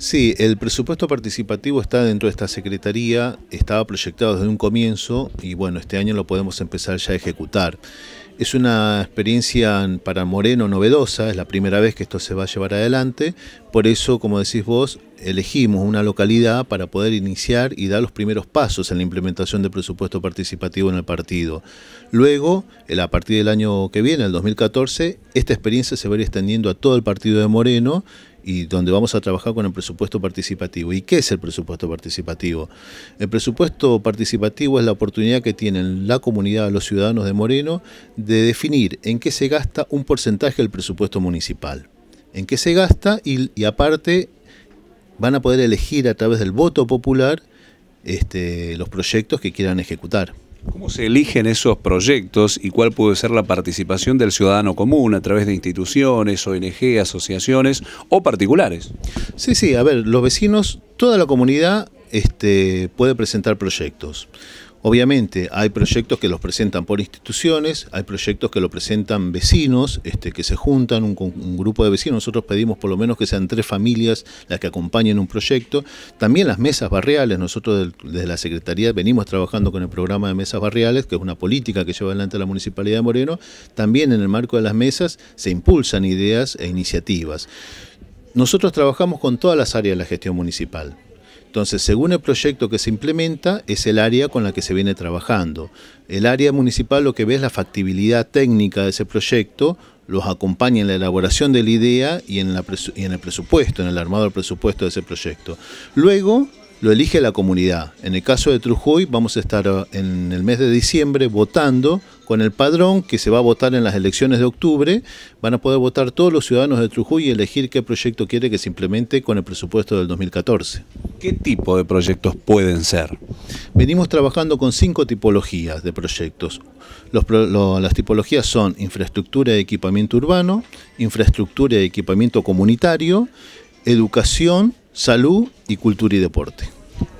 Sí, el presupuesto participativo está dentro de esta Secretaría, estaba proyectado desde un comienzo y bueno, este año lo podemos empezar ya a ejecutar. Es una experiencia para Moreno novedosa, es la primera vez que esto se va a llevar adelante, por eso, como decís vos, elegimos una localidad para poder iniciar y dar los primeros pasos en la implementación del presupuesto participativo en el partido. Luego, a partir del año que viene, el 2014, esta experiencia se va a extendiendo a todo el partido de Moreno y donde vamos a trabajar con el presupuesto participativo. ¿Y qué es el presupuesto participativo? El presupuesto participativo es la oportunidad que tienen la comunidad, los ciudadanos de Moreno, de definir en qué se gasta un porcentaje del presupuesto municipal. En qué se gasta y, aparte van a poder elegir a través del voto popular este, los proyectos que quieran ejecutar. ¿Cómo se eligen esos proyectos y cuál puede ser la participación del ciudadano común a través de instituciones, ONG, asociaciones o particulares? Sí, sí, a ver, los vecinos, toda la comunidad este, puede presentar proyectos. Obviamente hay proyectos que los presentan por instituciones, hay proyectos que lo presentan vecinos, este, que se juntan un, un, grupo de vecinos, nosotros pedimos por lo menos que sean tres familias las que acompañen un proyecto, también las mesas barriales, nosotros desde la Secretaría venimos trabajando con el programa de mesas barriales, que es una política que lleva adelante la Municipalidad de Moreno, también en el marco de las mesas se impulsan ideas e iniciativas. Nosotros trabajamos con todas las áreas de la gestión municipal. Entonces, según el proyecto que se implementa, es el área con la que se viene trabajando. El área municipal lo que ve es la factibilidad técnica de ese proyecto, los acompaña en la elaboración de la idea y en, el presupuesto, en el armado del presupuesto de ese proyecto. Luego, lo elige la comunidad. En el caso de Trujuy vamos a estar ah, en el mes de diciembre votando con el padrón que se va a votar en las elecciones de octubre. Van a poder votar todos los ciudadanos de Trujillo y elegir qué proyecto quiere que se implemente con el presupuesto del 2014. ¿Qué tipo de proyectos pueden ser? Venimos trabajando con cinco tipologías de proyectos. las tipologías son infraestructura y equipamiento urbano, infraestructura y equipamiento comunitario, educación, salud y cultura y deporte.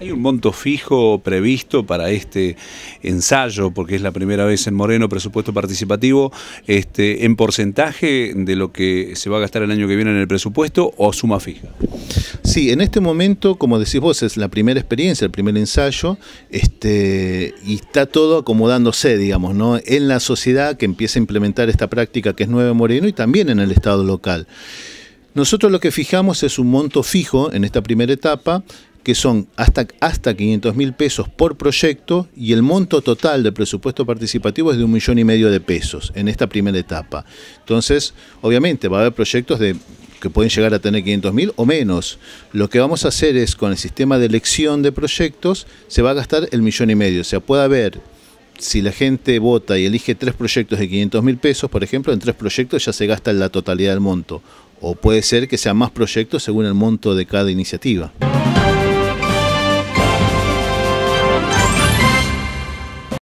¿Hay un monto fijo previsto para este ensayo, porque es la primera vez en Moreno, presupuesto participativo, este, en porcentaje de lo que se va a gastar el año que viene en el presupuesto o suma fija? Sí, en este momento, como decís vos, es la primera experiencia, el primer ensayo, este, y está todo acomodándose, digamos, ¿no? en la sociedad que empieza a implementar esta práctica que es Nueva Moreno y también en el Estado local. Nosotros lo que fijamos es un monto fijo en esta primera etapa que son hasta, hasta 500 mil pesos por proyecto y el monto total del presupuesto participativo es de un millón y medio de pesos en esta primera etapa. Entonces, obviamente va a haber proyectos de que pueden llegar a tener mil o menos. Lo que vamos a hacer es, con el sistema de elección de proyectos, se va a gastar el millón y medio. O sea, puede haber, si la gente vota y elige tres proyectos de mil pesos, por ejemplo, en tres proyectos ya se gasta la totalidad del monto. O puede ser que sean más proyectos según el monto de cada iniciativa.